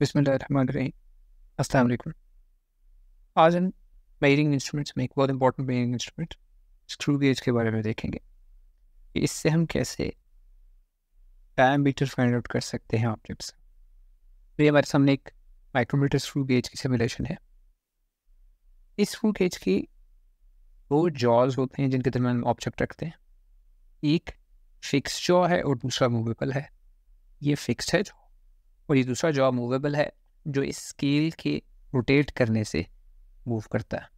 बिसमीम अस्सलाम आज हम मेयरिंग इंस्ट्रूमेंट्स में एक बहुत important measuring instrument screw gauge के बारे में देखेंगे इससे हम कैसे डायमीटर फाइंड आउट कर सकते हैं ऑब्जेक्ट से तो ये हमारे सामने एक माइक्रोमीटर स्क्रू गेज की सिमुलेशन है इस स्क्रू गेज की दो जॉज होते हैं जिनके दरमियान ऑब्जेक्ट रखते हैं एक फिक्स जॉ है और दूसरा मूवेबल है ये फिक्स है जो और ये दूसरा जॉब मूवेबल है जो इस स्केल के रोटेट करने से मूव करता है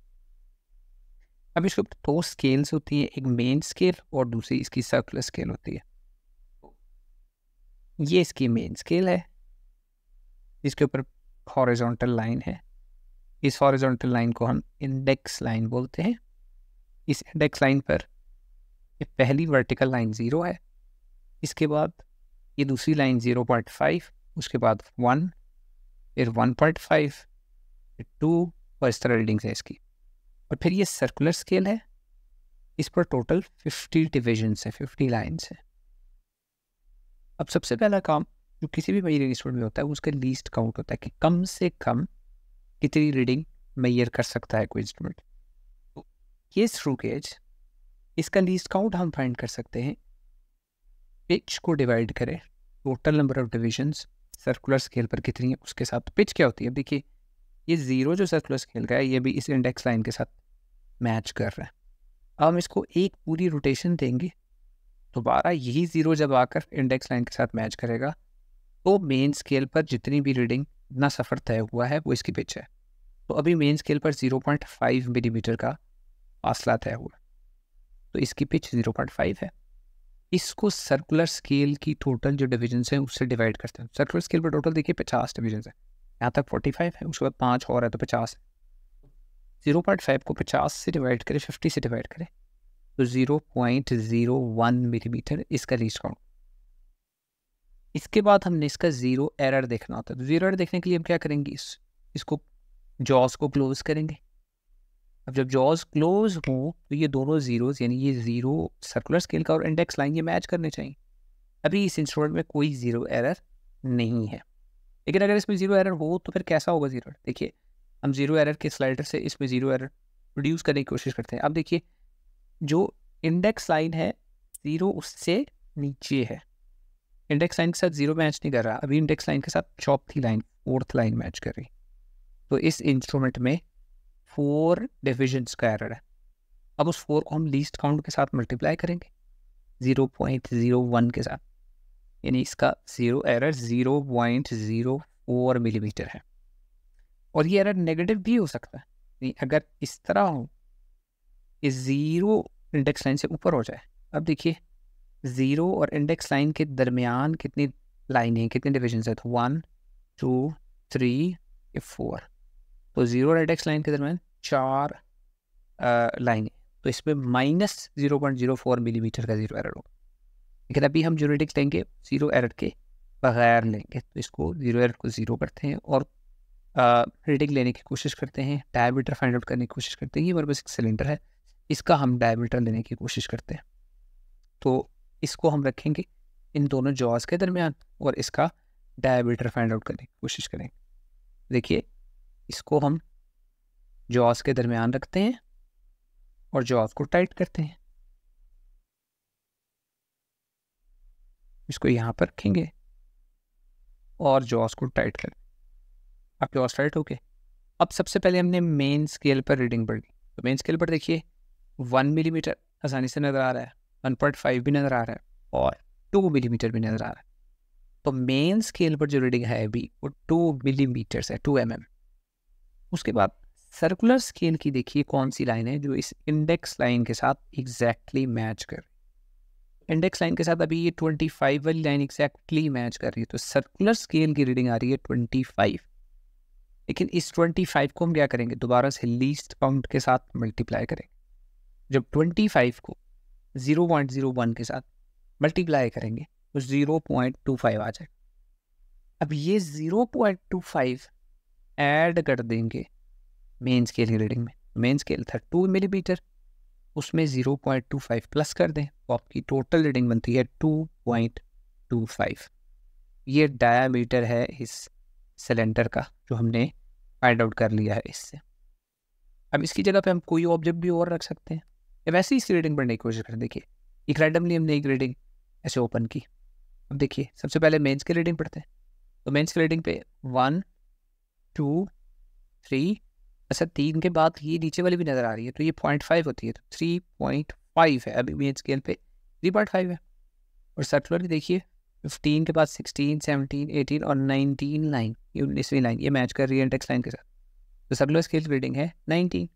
अब इसके ऊपर दो स्केल्स होती हैं एक मेन स्केल और दूसरी इसकी सर्कुलर स्केल होती है ये इसकी मेन स्केल है इसके ऊपर हॉरिजॉन्टल लाइन है इस हॉरिजॉन्टल लाइन को हम इंडेक्स लाइन बोलते हैं इस इंडेक्स लाइन पर पहली वर्टिकल लाइन ज़ीरो है इसके बाद ये दूसरी लाइन ज़ीरो पॉइंट फाइव उसके बाद वन फिर वन पॉइंट फाइव फिर टू और इस तरह रीडिंग्स है इसकी और फिर ये सर्कुलर स्केल है इस पर टोटल फिफ्टी डिविजन्स है फिफ्टी लाइन्स है अब सबसे पहला काम जो किसी भी मेजरिंग इंस्ट्रूमेंट में होता है उसका लीस्ट काउंट होता है कि कम से कम कितनी रीडिंग मैयर कर सकता है कोई इंस्ट्रूमेंट तो ये थ्रू केज इसका लीस्ट काउंट हम फाइंड कर सकते हैं पिच को डिवाइड करें total number of divisions circular scale पर कितनी है उसके साथ पिच क्या होती है देखिए ये ज़ीरो जो सर्कुलर स्केल का है ये भी इस इंडेक्स लाइन के साथ मैच कर रहा है अब हम इसको एक पूरी रोटेशन देंगे दोबारा यही ज़ीरो जब आकर इंडेक्स लाइन के साथ मैच करेगा तो मेन स्केल पर जितनी भी रीडिंग ना सफ़र तय हुआ है वो इसकी पिच है तो अभी मेन स्केल पर 0.5 मिलीमीटर का फासला तय हुआ तो इसकी पिच 0.5 है इसको सर्कुलर स्केल की टोटल जो डिविजन्स हैं उससे डिवाइड करते हैं सर्कुलर स्केल पर टोटल देखिए पचास डिविजन है यहाँ तक फोर्टी फाइव है उसके बाद पाँच और है तो पचास है जीरो पॉइंट फाइव को पचास से डिवाइड करें फिफ्टी से डिवाइड करें तो zero point zero one millimetre इसका रीच काउंट इसके बाद हमने इसका ज़ीरो एरर देखना होता है तो ज़ीरो एरर देखने के लिए हम क्या करेंगे इस इसको जॉस को क्लोज करेंगे अब जब जॉज क्लोज हों तो ये दोनों जीरोज़ यानी ये जीरो सर्कुलर स्केल का और इंडेक्स लाइन ये मैच करने चाहिए अभी इस इंस्ट्रूमेंट में कोई जीरो एरर नहीं है लेकिन अगर इसमें जीरो एरर हो तो फिर कैसा होगा जीरो देखिए हम जीरो एरर के स्लाइडर से इसमें जीरो एरर रिड्यूस करने की कोशिश करते हैं अब देखिए जो इंडेक्स लाइन है जीरो उससे नीचे है इंडेक्स लाइन के साथ जीरो मैच नहीं कर रहा अभी इंडेक्स लाइन के साथ चौथी लाइन फोर्थ लाइन मैच कर रही तो इस इंस्ट्रूमेंट में फोर डिविजन्स का एरर है अब उस फोर को हम लीस्ट काउंट के साथ मल्टीप्लाई करेंगे ज़ीरो पॉइंट ज़ीरो वन के साथ यानी इसका zero error zero point zero four millimetre है और ये एरर नेगेटिव भी हो सकता है अगर इस तरह हो ये ज़ीरो इंडेक्स लाइन से ऊपर हो जाए अब देखिए ज़ीरो और इंडेक्स लाइन के दरमियान कितनी लाइन है कितने डिविजन है तो वन टू थ्री फोर तो ज़ीरो और इंडेक्स लाइन के दरमियान चार लाइनें तो इसमें minus zero point zero four millimetre का जीरो एरर होगा लेकिन अभी हम जूनेटिक्स लेंगे जीरो एरर के बगैर लेंगे तो इसको जीरो एरर को ज़ीरो करते हैं और रीडिंग लेने की कोशिश करते हैं डायमीटर फाइंड आउट करने की कोशिश करते हैं ये हमारे पास एक सिलेंडर है इसका हम डायमीटर लेने की कोशिश करते हैं तो इसको हम रखेंगे इन दोनों जॉज के दरमियान और इसका डायमीटर फाइंड आउट करने की कोशिश करेंगे देखिए इसको हम जॉस के दरमियान रखते हैं और जॉस को टाइट करते हैं इसको यहाँ पर रखेंगे और जॉस को टाइट कर आप जॉस टाइट हो गए अब सबसे पहले हमने मेन स्केल पर रीडिंग पढ़ ली तो मेन स्केल पर देखिए वन मिलीमीटर आसानी से नज़र आ रहा है वन पॉइंट फाइव भी नज़र आ रहा है और टू मिलीमीटर भी नज़र आ रहा है तो मेन स्केल पर जो रीडिंग है अभी वो टू मिलीमीटर है टू एम उसके बाद सर्कुलर स्केल की देखिए कौन सी लाइन है जो इस इंडेक्स लाइन के साथ एग्जैक्टली मैच कर इंडेक्स लाइन के साथ अभी ये 25 वाली लाइन एग्जैक्टली मैच कर रही है तो सर्कुलर स्केल की रीडिंग आ रही है 25 लेकिन इस 25 को हम क्या करेंगे दोबारा से लीस्ट काउंट के साथ मल्टीप्लाई करेंगे जब 25 को 0.01 के साथ मल्टीप्लाई करेंगे तो फाइव आ जाएगा अब ये फाइव एड कर देंगे मेन स्केल की रीडिंग में मेन तो स्केल था टू मिलीमीटर उसमें zero point two five plus कर दें तो आपकी टोटल रीडिंग बनती है टू पॉइंट टू फाइव ये डायामीटर है इस सिलेंडर का जो हमने फाइंड आउट कर लिया है इससे अब इसकी जगह पे हम कोई ऑब्जेक्ट भी और रख सकते हैं या वैसे ही इसकी रीडिंग पढ़ने की कोशिश करें देखिए एक रैंडमली हमने एक रीडिंग ऐसे ओपन की अब देखिए सबसे पहले मेन्स की रीडिंग पढ़ते हैं तो मेन्स की रीडिंग पे वन टू थ्री अच्छा तीन के बाद ये नीचे वाली भी नज़र आ रही है तो ये पॉइंट फाइव होती है तो थ्री पॉइंट फाइव है अभी मेन स्केल पे थ्री पॉइंट फाइव है और सर्कुलर भी देखिए फिफ्टीन के बाद सिक्सटीन सेवनटीन एटीन और नाइनटीन लाइन ये उन्नीसवीं लाइन ये मैच कर रही है टेक्स लाइन के साथ तो सर्कुलर स्केल रीडिंग है नाइनटीन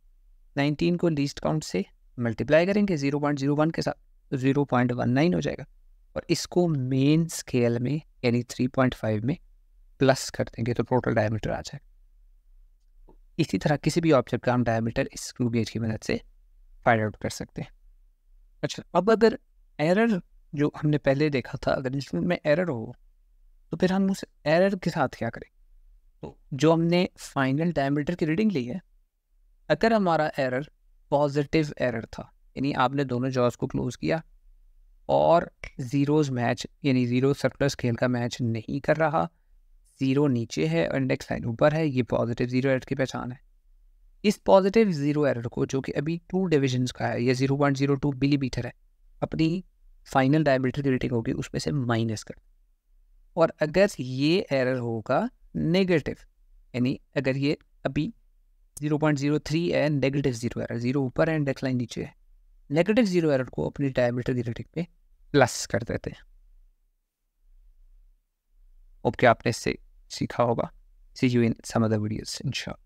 नाइनटीन को लीस्ट काउंट से मल्टीप्लाई करेंगे जीरो पॉइंट जीरो वन के साथ तो जीरो पॉइंट वन नाइन हो जाएगा और इसको मेन स्केल में यानी थ्री पॉइंट फाइव में प्लस कर देंगे तो टोटल डायमीटर आ जाएगा इसी तरह किसी भी ऑब्जेक्ट का हम डायमीटर स्क्रू गेज की मदद से फाइंड आउट कर सकते हैं अच्छा अब अगर एरर जो हमने पहले देखा था अगर इंस्ट्रूमेंट में एरर हो तो फिर हम उस एरर के साथ क्या करें तो जो हमने फाइनल डायमीटर की रीडिंग ली है अगर हमारा एरर पॉजिटिव एरर था यानी आपने दोनों जॉज को क्लोज़ किया और ज़ीरोज़ मैच यानी ज़ीरो सर्कुलर स्केल का मैच नहीं कर रहा ज़ीरो नीचे है और इंडेक्स लाइन ऊपर है ये पॉजिटिव ज़ीरो एरर की पहचान है इस पॉजिटिव ज़ीरो एरर को जो कि अभी टू डिविजन्स का है या zero point zero two millimetre है अपनी फाइनल डायमीटर की रेटिंग होगी उसमें से माइनस कर और अगर ये एरर होगा नेगेटिव यानी अगर ये अभी ज़ीरो जीरो पॉइंट थ्री है नेगेटिव जीरो एरर जीरो ऊपर है इंडेक्स लाइन नीचे है नेगेटिव जीरो एरर को अपनी डायमीटर की रेटिंग पे प्लस कर देते हैं होप आपने इससे सीखा होगा see you in some other videos इंशाल्लाह